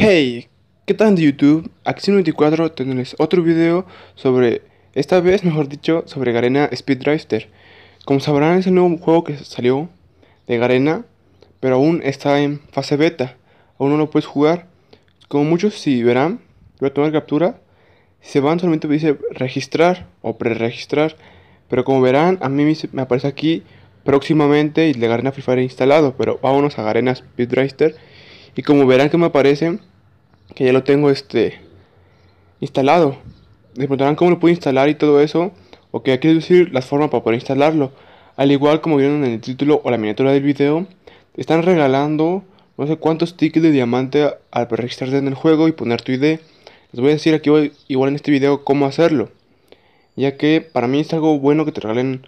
Hey, ¿qué tal de YouTube? Action24 tenéis otro video sobre, esta vez mejor dicho, sobre Garena Speed Como sabrán es el nuevo juego que salió de Garena, pero aún está en fase beta, aún no lo puedes jugar. Como muchos si verán, voy a tomar captura, si se van solamente me dice registrar o preregistrar, pero como verán a mí me aparece aquí próximamente y de Garena Free Fire instalado, pero vámonos a Garena Speed Drifter y como verán que me aparece, que ya lo tengo este instalado. Les preguntarán cómo lo puedo instalar y todo eso, o que hay que decir las formas para poder instalarlo. Al igual como vieron en el título o la miniatura del video, están regalando no sé cuántos tickets de diamante al registrarte en el juego y poner tu ID. Les voy a decir aquí igual en este video cómo hacerlo. Ya que para mí es algo bueno que te regalen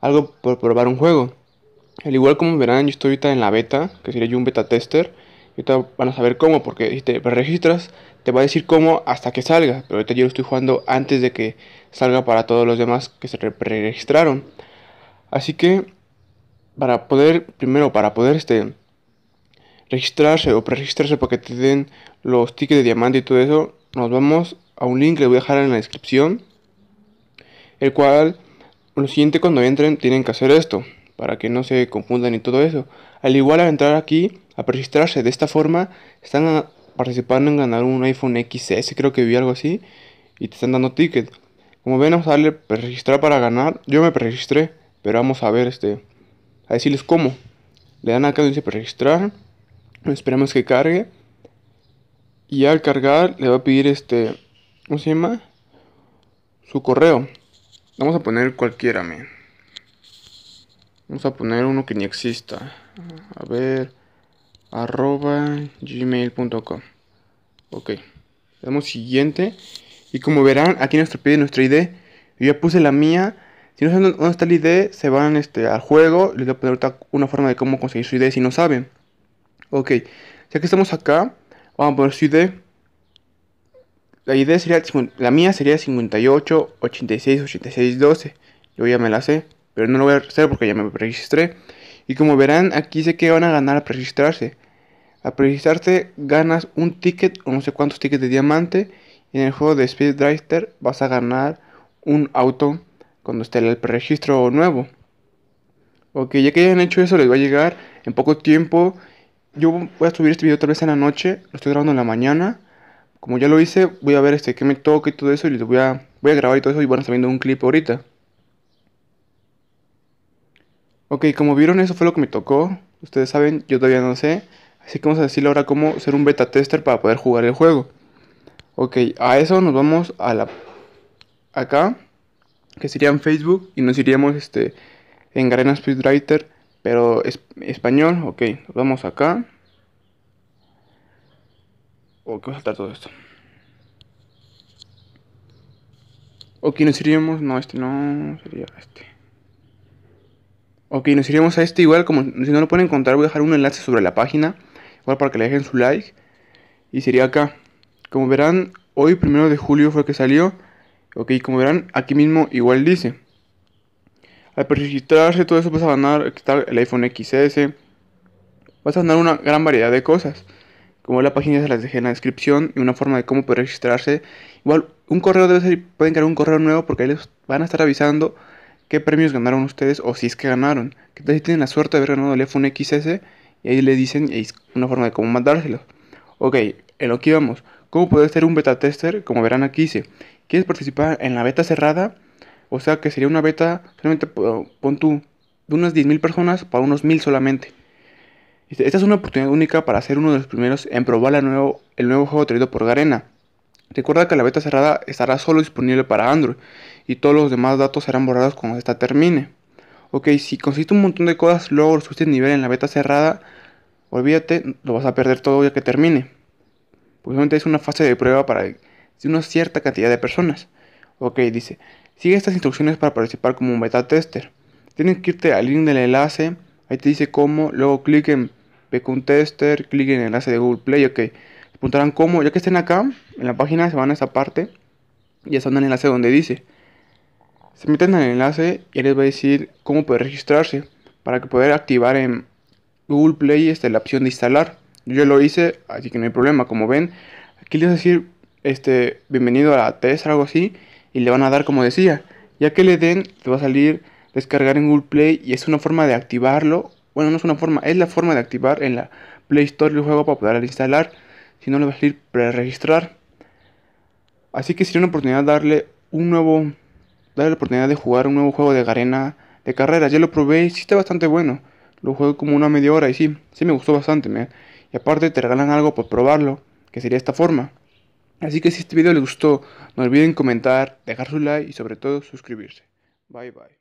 algo por probar un juego. Al igual como verán, yo estoy ahorita en la beta, que sería yo un beta tester ahorita van a saber cómo, porque si te registras, te va a decir cómo hasta que salga. Pero ahorita yo lo estoy jugando antes de que salga para todos los demás que se registraron. Así que, para poder, primero, para poder este, registrarse o preregistrarse para que te den los tickets de diamante y todo eso, nos vamos a un link que les voy a dejar en la descripción. El cual, lo siguiente cuando entren, tienen que hacer esto para que no se confundan y todo eso. Al igual al entrar aquí, a registrarse de esta forma, están ah, participando en ganar un iPhone XS, creo que vi algo así, y te están dando ticket. Como ven, vamos a darle registrar para ganar. Yo me registré, pero vamos a ver este a decirles cómo. Le dan acá donde dice registrar. Esperamos que cargue. Y al cargar le va a pedir este ¿cómo se llama? su correo. Vamos a poner cualquiera, men. Vamos a poner uno que ni exista. A ver. Arroba gmail.com. Ok. Le damos siguiente. Y como verán, aquí nos pide nuestra ID. Yo ya puse la mía. Si no saben dónde está la ID, se van este, al juego. Les voy a poner una forma de cómo conseguir su ID si no saben. Ok. Ya que estamos acá, vamos a poner su ID. La ID sería, la mía sería 58 86 86 12. Yo ya me la sé pero no lo voy a hacer porque ya me registré. Y como verán, aquí sé que van a ganar a registrarse. Al registrarse ganas un ticket o no sé cuántos tickets de diamante. Y en el juego de Speed Drifter vas a ganar un auto cuando esté el registro nuevo. Ok, ya que hayan hecho eso, les va a llegar en poco tiempo. Yo voy a subir este video tal vez en la noche, lo estoy grabando en la mañana. Como ya lo hice, voy a ver este que me toca y todo eso y les voy a, voy a grabar y todo eso y van a estar viendo un clip ahorita. Ok, como vieron, eso fue lo que me tocó. Ustedes saben, yo todavía no sé. Así que vamos a decirle ahora cómo ser un beta tester para poder jugar el juego. Ok, a eso nos vamos a la... Acá, que sería en Facebook, y nos iríamos este, en Garena Speedwriter, pero español. Ok, nos vamos acá. Ok, oh, vamos a saltar todo esto. Ok, nos iríamos... No, este no, sería este. Ok, nos iremos a este igual, como si no lo pueden encontrar voy a dejar un enlace sobre la página, igual para que le dejen su like. Y sería acá. Como verán, hoy primero de julio fue que salió. Ok, como verán, aquí mismo igual dice. Al registrarse todo eso vas a ganar el iPhone XS. Vas a ganar una gran variedad de cosas. Como la página se las dejé en la descripción y una forma de cómo poder registrarse. Igual un correo debe ser, pueden crear un correo nuevo porque ahí les van a estar avisando qué premios ganaron ustedes o si es que ganaron. ¿Qué tal si tienen la suerte de haber ganado el 1 XS? Y ahí le dicen una forma de cómo mandárselo. Ok, en lo que íbamos. ¿Cómo puede ser un beta tester? Como verán aquí, dice quieres participar en la beta cerrada, o sea que sería una beta, solamente pon tú, de unas 10.000 personas para unos 1.000 solamente. Esta es una oportunidad única para ser uno de los primeros en probar el nuevo, el nuevo juego traído por Garena. Recuerda que la beta cerrada estará solo disponible para Android y todos los demás datos serán borrados cuando esta termine. Ok, si consiste un montón de cosas, luego subiste el nivel en la beta cerrada, olvídate, lo vas a perder todo ya que termine. Pues es una fase de prueba para una cierta cantidad de personas. Ok, dice, sigue estas instrucciones para participar como un beta tester. Tienes que irte al link del enlace, ahí te dice cómo, luego clic en Tester, clic en el enlace de Google Play, ok. Te apuntarán cómo, ya que estén acá, en la página se van a esa parte y están en el enlace donde dice se meten el enlace y les va a decir cómo puede registrarse para que poder activar en Google Play este, la opción de instalar. Yo lo hice, así que no hay problema. Como ven, aquí les va a decir este, bienvenido a la test, algo así, y le van a dar como decía. Ya que le den, te va a salir descargar en Google Play y es una forma de activarlo. Bueno, no es una forma, es la forma de activar en la Play Store el juego para poder instalar. Si no, le va a salir pre-registrar. Así que sería una oportunidad darle un nuevo dar la oportunidad de jugar un nuevo juego de arena de carrera. Ya lo probé y sí está bastante bueno. Lo juego como una media hora y sí, sí me gustó bastante. Y aparte te regalan algo por probarlo, que sería esta forma. Así que si este video les gustó, no olviden comentar, dejar su like y sobre todo suscribirse. Bye bye.